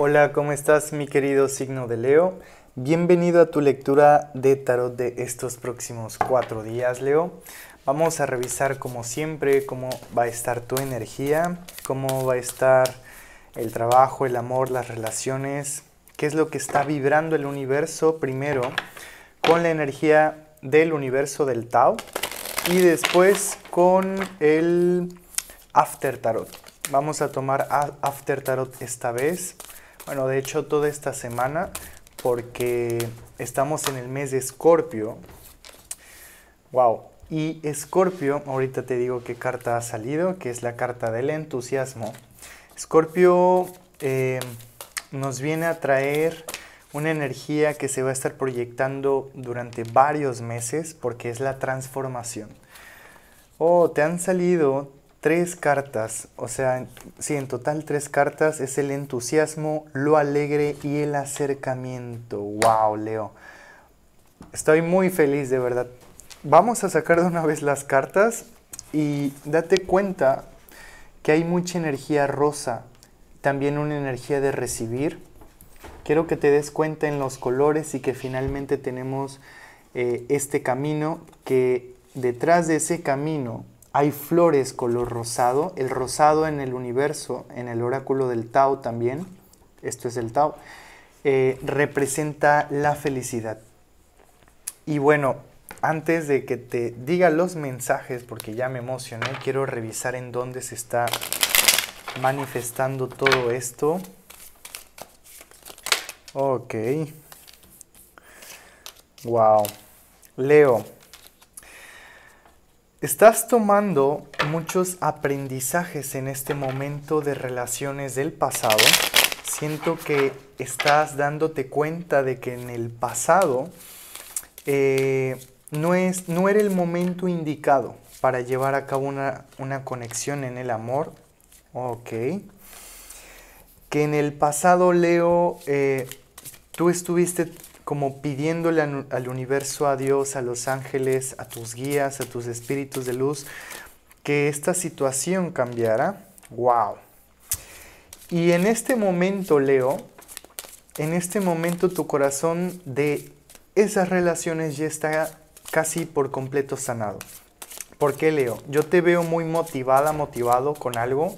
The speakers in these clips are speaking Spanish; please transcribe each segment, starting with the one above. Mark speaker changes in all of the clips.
Speaker 1: Hola, ¿cómo estás mi querido signo de Leo? Bienvenido a tu lectura de tarot de estos próximos cuatro días, Leo. Vamos a revisar como siempre cómo va a estar tu energía, cómo va a estar el trabajo, el amor, las relaciones, qué es lo que está vibrando el universo primero con la energía del universo del Tao y después con el After Tarot. Vamos a tomar After Tarot esta vez bueno, de hecho toda esta semana, porque estamos en el mes de Escorpio. Wow. Y Escorpio, ahorita te digo qué carta ha salido, que es la carta del entusiasmo. Escorpio eh, nos viene a traer una energía que se va a estar proyectando durante varios meses porque es la transformación. Oh, te han salido Tres cartas, o sea, sí, en total tres cartas es el entusiasmo, lo alegre y el acercamiento. ¡Wow, Leo! Estoy muy feliz, de verdad. Vamos a sacar de una vez las cartas y date cuenta que hay mucha energía rosa, también una energía de recibir. Quiero que te des cuenta en los colores y que finalmente tenemos eh, este camino, que detrás de ese camino hay flores color rosado, el rosado en el universo, en el oráculo del Tao también, esto es el Tao, eh, representa la felicidad. Y bueno, antes de que te diga los mensajes, porque ya me emocioné, quiero revisar en dónde se está manifestando todo esto. Ok. Wow. Leo. Estás tomando muchos aprendizajes en este momento de relaciones del pasado. Siento que estás dándote cuenta de que en el pasado eh, no, es, no era el momento indicado para llevar a cabo una, conexión en el amor. Ok. Que en el pasado, Leo, eh, tú estuviste como pidiéndole al universo, a Dios, a los ángeles, a tus guías, a tus espíritus de luz, que esta situación cambiara. ¡Wow! Y en este momento, Leo, en este momento tu corazón de esas relaciones ya está casi por completo sanado. ¿Por qué, Leo? Yo te veo muy motivada, motivado con algo.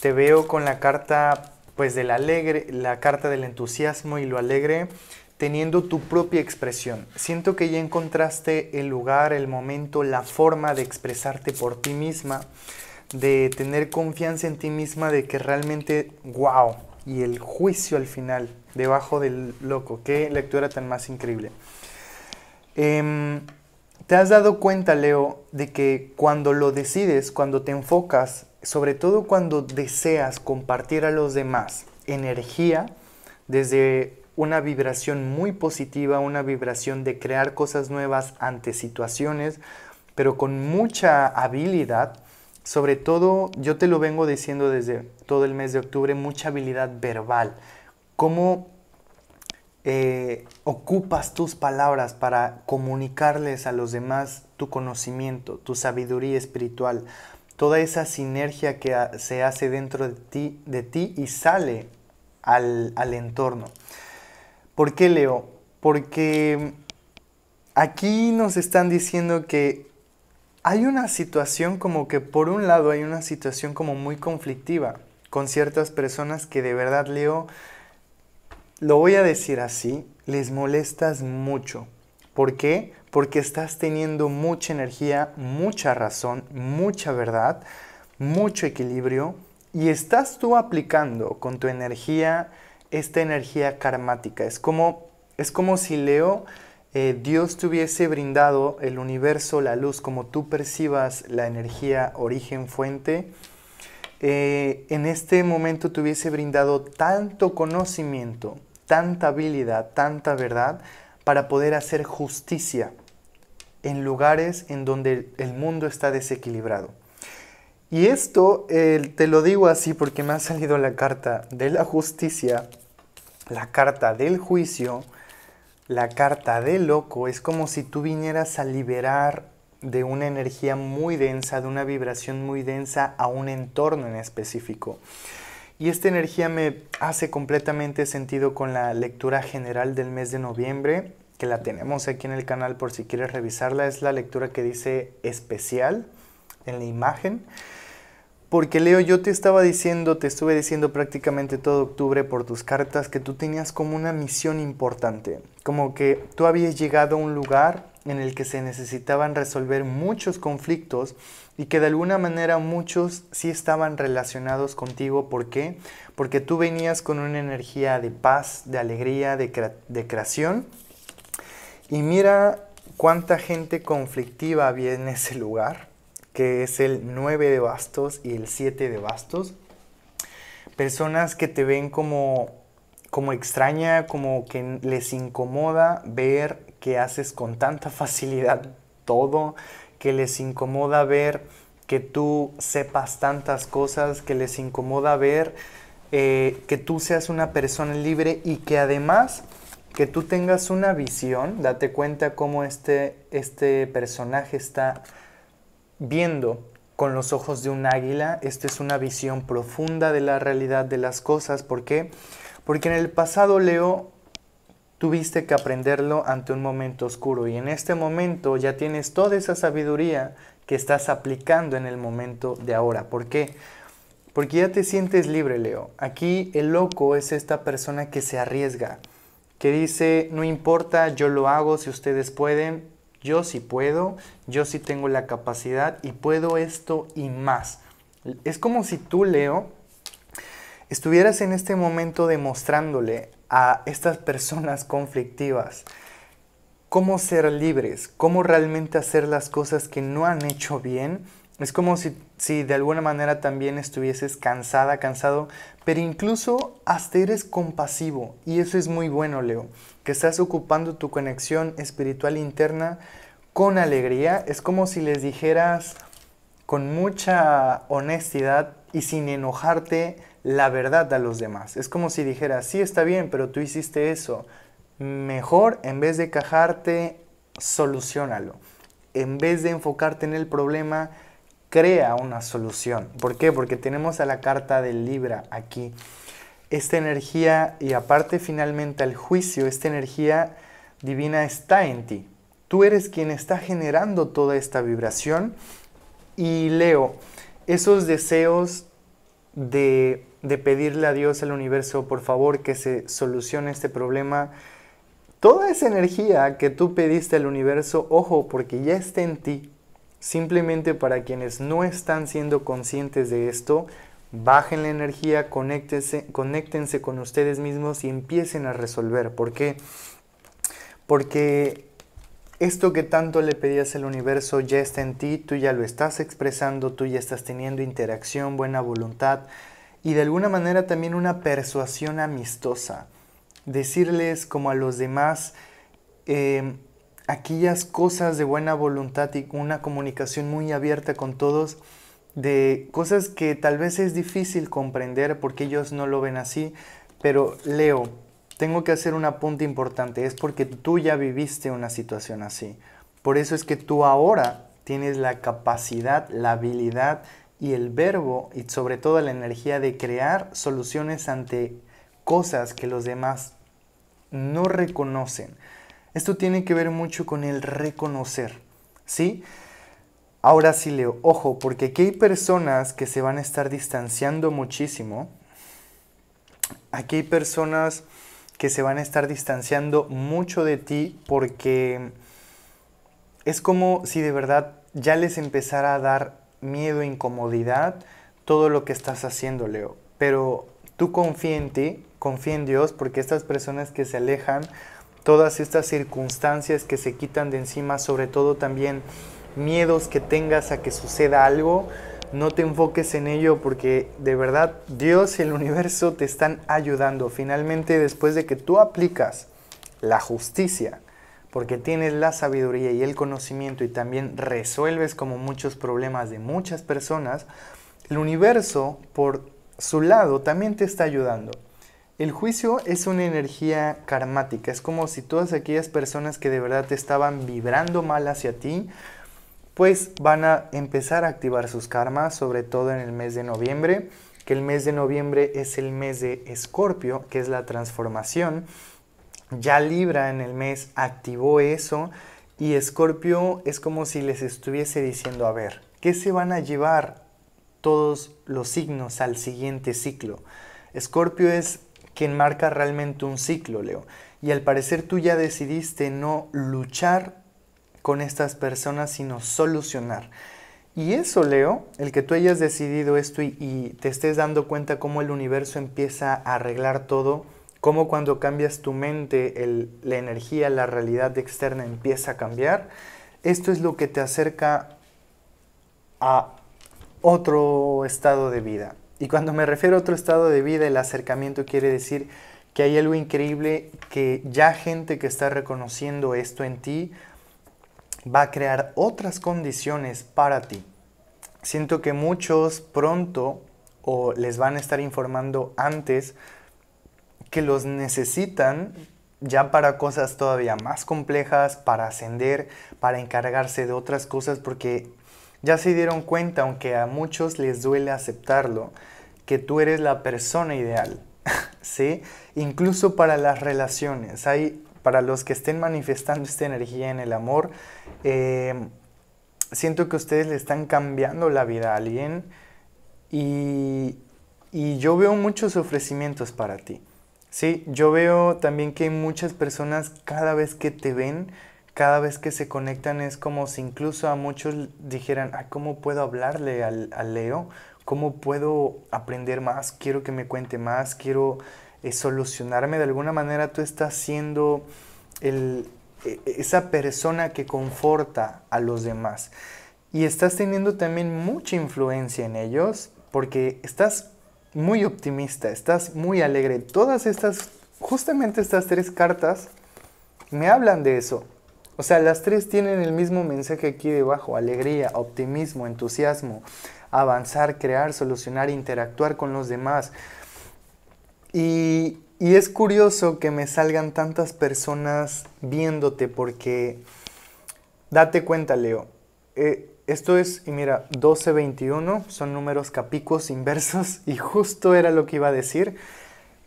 Speaker 1: Te veo con la carta, pues, del alegre, la carta del entusiasmo y lo alegre teniendo tu propia expresión. Siento que ya encontraste el lugar, el momento, la forma de expresarte por ti misma, de tener confianza en ti misma, de que realmente, wow, y el juicio al final, debajo del loco, qué lectura tan más increíble. Em, ¿Te has dado cuenta, Leo, de que cuando lo decides, cuando te enfocas, sobre todo cuando deseas compartir a los demás energía, desde una vibración muy positiva, una vibración de crear cosas nuevas ante situaciones, pero con mucha habilidad. Sobre todo, yo te lo vengo diciendo desde todo el mes de octubre, mucha habilidad verbal. Cómo eh, ocupas tus palabras para comunicarles a los demás tu conocimiento, tu sabiduría espiritual, toda esa sinergia que se hace dentro de ti, de ti y sale al, al entorno. ¿Por qué Leo? Porque mm, aquí nos están diciendo que hay una situación como que por un lado hay una situación como muy conflictiva con ciertas personas que de verdad Leo, lo voy a decir así, les molestas mucho. ¿Por qué? Porque estás teniendo mucha energía, mucha razón, mucha verdad, mucho equilibrio y estás tú aplicando con tu energía, esta energía karmática. Es como, es como si Leo, eh, Dios te hubiese brindado el universo, la luz, como tú percibas la energía origen fuente. Eh, en este momento te hubiese brindado tanto conocimiento, tanta habilidad, tanta verdad, para poder hacer justicia en lugares en donde el mundo está desequilibrado. Y esto eh, te lo digo así porque me ha salido la carta de la justicia la carta del juicio, la carta del loco, es como si tú vinieras a liberar de una energía muy densa, de una vibración muy densa a un entorno en específico. Y esta energía me hace completamente sentido con la lectura general del mes de noviembre, que la tenemos aquí en el canal por si quieres revisarla. Es la lectura que dice especial en la imagen. Porque Leo, yo te estaba diciendo, te estuve diciendo prácticamente todo octubre por tus cartas que tú tenías como una misión importante, como que tú habías llegado a un lugar en el que se necesitaban resolver muchos conflictos y que de alguna manera muchos sí estaban relacionados contigo. ¿Por qué? Porque tú venías con una energía de paz, de alegría, de, creación. Y mira cuánta gente conflictiva había en ese lugar que es el 9 de bastos y el 7 de bastos. Personas que te ven como, como extraña, como que les incomoda ver que haces con tanta facilidad todo, que les incomoda ver que tú sepas tantas cosas, que les incomoda ver eh, que tú seas una persona libre y que además que tú tengas una visión, date cuenta cómo este, este personaje está viendo con los ojos de un águila, esta es una visión profunda de la realidad de las cosas. ¿Por qué? Porque en el pasado, Leo, tuviste que aprenderlo ante un momento oscuro y en este momento ya tienes toda esa sabiduría que estás aplicando en el momento de ahora. ¿Por qué? Porque ya te sientes libre, Leo. Aquí el loco es esta persona que se arriesga, que dice, no importa, yo lo hago si ustedes pueden, yo sí puedo, yo sí tengo la capacidad y puedo esto y más. Es como si tú, Leo, estuvieras en este momento demostrándole a estas personas conflictivas cómo ser libres, cómo realmente hacer las cosas que no han hecho bien. Es como si, de alguna manera también estuvieses cansada, cansado pero incluso hasta eres compasivo y eso es muy bueno, Leo, que estás ocupando tu conexión espiritual interna con alegría, es como si les dijeras con mucha honestidad y sin enojarte la verdad a los demás. Es como si dijeras, sí está bien, pero tú hiciste eso. Mejor en vez de cajarte, solucionalo. En vez de enfocarte en el problema, crea una solución. ¿Por qué? Porque tenemos a la carta del Libra aquí. Esta energía, y aparte finalmente al juicio, esta energía divina está en ti. Tú eres quien está generando toda esta vibración. Y Leo, esos deseos de, de pedirle a Dios, al universo, por favor, que se solucione este problema, toda esa energía que tú pediste al universo, ojo, porque ya está en ti, Simplemente para quienes no están siendo conscientes de esto, bajen la energía, conéctense, con ustedes mismos y empiecen a resolver. ¿Por qué? Porque esto que tanto le pedías al universo ya está en ti, tú ya lo estás expresando, tú ya estás teniendo interacción, buena voluntad y de alguna manera también una persuasión amistosa. Decirles como a los demás, em, aquellas cosas de buena voluntad y una comunicación muy abierta con todos de cosas que tal vez es difícil comprender porque ellos no lo ven así, pero Leo, tengo que hacer una apunte importante, es porque tú ya viviste una situación así. Por eso es que tú ahora tienes la capacidad, la habilidad y el verbo y sobre todo la energía de crear soluciones ante cosas que los demás no reconocen. Esto tiene que ver mucho con el reconocer, ¿sí? Ahora sí, Leo, ojo, porque aquí hay personas que se van a estar distanciando muchísimo. Aquí hay personas que se van a estar distanciando mucho de ti porque es como si de verdad ya les empezara a dar miedo, e incomodidad, todo lo que estás haciendo, Leo. Pero tú confía en ti, confía en Dios, porque estas personas que se alejan todas estas circunstancias que se quitan de encima, sobre todo también miedos que tengas a que suceda algo, no te enfoques en ello porque de verdad Dios y el universo te están ayudando. Finalmente, después de que tú aplicas la justicia, porque tienes la sabiduría y el conocimiento y también resuelves como muchos problemas de muchas personas, el universo por su lado también te está ayudando. El juicio es una energía karmática, es como si todas aquellas personas que de verdad te estaban vibrando mal hacia ti, pues van a empezar a activar sus karmas, sobre todo en el mes de noviembre, que el mes de noviembre es el mes de Escorpio, que es la transformación. Ya Libra en el mes activó eso y Escorpio es como si les estuviese diciendo, a ver, ¿qué se van a llevar todos los signos al siguiente ciclo? Escorpio es que marca realmente un ciclo, Leo. Y al parecer tú ya decidiste no luchar con estas personas, sino solucionar. Y eso, Leo, el que tú hayas decidido esto y, te estés dando cuenta cómo el universo empieza a arreglar todo, cómo cuando cambias tu mente, la energía, la realidad externa empieza a cambiar, esto es lo que te acerca a otro estado de vida, y cuando me refiero a otro estado de vida, el acercamiento quiere decir que hay algo increíble que ya gente que está reconociendo esto en ti va a crear otras condiciones para ti. Siento que muchos pronto o les van a estar informando antes que los necesitan ya para cosas todavía más complejas, para ascender, para encargarse de otras cosas, porque ya se dieron cuenta, aunque a muchos les duele aceptarlo, que tú eres la persona ideal, ¿sí? Incluso para las relaciones. Hay, para los que estén manifestando esta energía en el amor, eh, siento que ustedes le están cambiando la vida a alguien y, yo veo muchos ofrecimientos para ti. Sí, yo veo también que hay muchas personas cada vez que te ven, cada vez que se conectan, es como si incluso a muchos dijeran, ah, ¿cómo puedo hablarle al, a Leo? ¿Cómo puedo aprender más? Quiero que me cuente más, quiero eh, solucionarme. De alguna manera tú estás siendo e, e, esa persona que conforta a los demás. Y estás teniendo también mucha influencia en ellos porque estás muy optimista, estás muy alegre. Todas estas, justamente estas tres cartas, me hablan de eso. O sea, las tres tienen el mismo mensaje aquí debajo, alegría, optimismo, entusiasmo avanzar, crear, solucionar, interactuar con los demás. Y, y es curioso que me salgan tantas personas viéndote porque date cuenta, Leo. Eh, esto es, y mira, 1221 son números capicos inversos y justo era lo que iba a decir.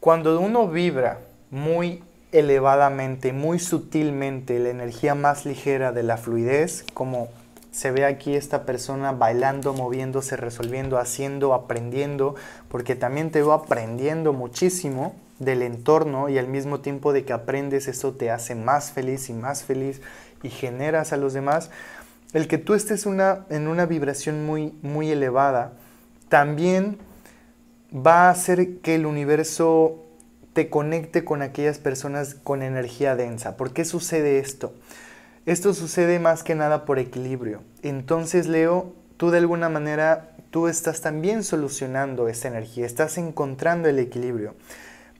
Speaker 1: Cuando uno vibra muy elevadamente, muy sutilmente, la energía más ligera de la fluidez, como se ve aquí esta persona bailando, moviéndose, resolviendo, haciendo, aprendiendo, porque también te va aprendiendo muchísimo del entorno y al mismo tiempo de que aprendes eso te hace más feliz y más feliz y generas a los demás. El que tú estés en una vibración muy, muy elevada también va a hacer que el universo te conecte con aquellas personas con energía densa. ¿Por qué sucede esto? Esto sucede más que nada por equilibrio. Entonces, Leo, tú de alguna manera, tú estás también solucionando esa energía, estás encontrando el equilibrio.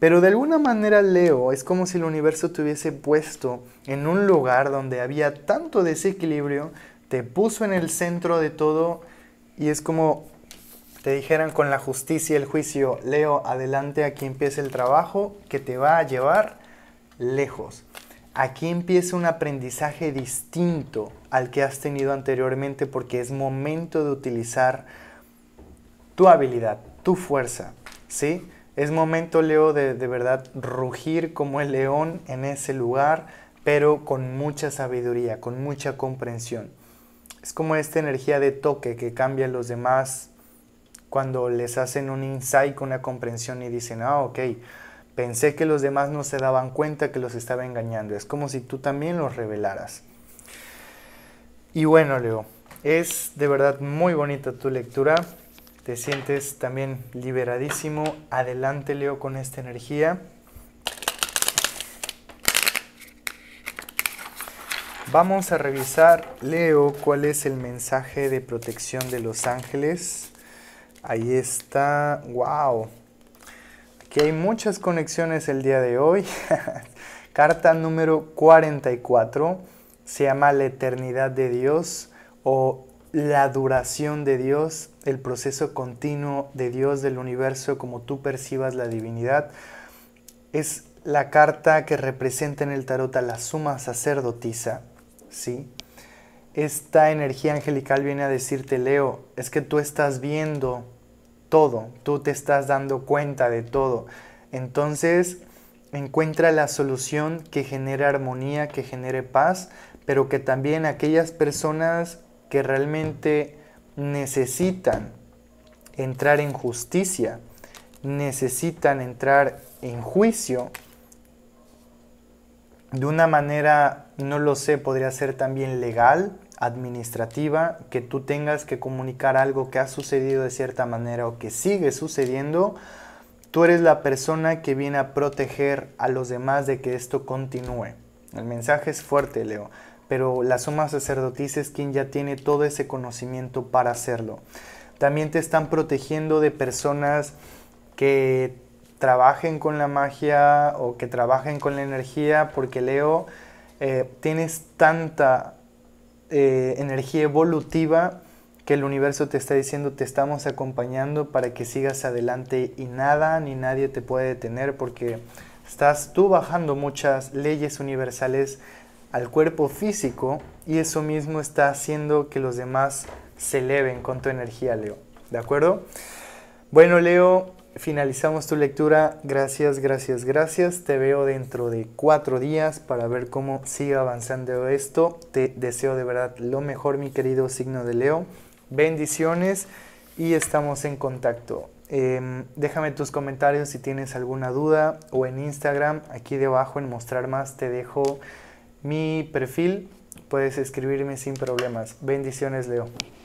Speaker 1: Pero de alguna manera, Leo, es como si el universo te hubiese puesto en un lugar donde había tanto desequilibrio, te puso en el centro de todo y es como te dijeran con la justicia y el juicio, Leo, adelante, aquí empieza el trabajo que te va a llevar lejos aquí empieza un aprendizaje distinto al que has tenido anteriormente porque es momento de utilizar tu habilidad, tu fuerza, ¿sí? Es momento, Leo, de, de verdad rugir como el león en ese lugar, pero con mucha sabiduría, con mucha comprensión. Es como esta energía de toque que cambia a los demás cuando les hacen un insight, una comprensión y dicen, ah, ok, Pensé que los demás no se daban cuenta que los estaba engañando. Es como si tú también los revelaras. Y bueno, Leo, es de verdad muy bonita tu lectura. Te sientes también liberadísimo. Adelante, Leo, con esta energía. Vamos a revisar, Leo, cuál es el mensaje de protección de los ángeles. Ahí está. ¡Wow! que hay muchas conexiones el día de hoy. Carta número 44 se llama La eternidad de Dios o la duración de Dios, el proceso continuo de Dios del universo como tú percibas la divinidad. Es la carta que representa en el tarot a la suma sacerdotisa, ¿sí? Esta energía angelical viene a decirte, Leo, es que tú estás viendo todo, tú te estás dando cuenta de todo. Entonces, encuentra la solución que genere armonía, que genere paz, pero que también aquellas personas que realmente necesitan entrar en justicia, necesitan entrar en juicio, de una manera, no lo sé, podría ser también legal, administrativa, que tú tengas que comunicar algo que ha sucedido de cierta manera o que sigue sucediendo, tú eres la persona que viene a proteger a los demás de que esto continúe. El mensaje es fuerte, Leo, pero la suma sacerdotisa es quien ya tiene todo ese conocimiento para hacerlo. También te están protegiendo de personas que trabajen con la magia o que trabajen con la energía, porque Leo, eh, tienes tanta eh, energía evolutiva que el universo te está diciendo te estamos acompañando para que sigas adelante y nada ni nadie te puede detener porque estás tú bajando muchas leyes universales al cuerpo físico y eso mismo está haciendo que los demás se eleven con tu energía, Leo. ¿De acuerdo? Bueno, Leo, finalizamos tu lectura. Gracias, gracias, gracias. Te veo dentro de cuatro días para ver cómo sigue avanzando esto. Te deseo de verdad lo mejor, mi querido signo de Leo. Bendiciones y estamos en contacto. Em, déjame tus comentarios si tienes alguna duda o en Instagram. Aquí debajo en mostrar más te dejo mi perfil. Puedes escribirme sin problemas. Bendiciones, Leo.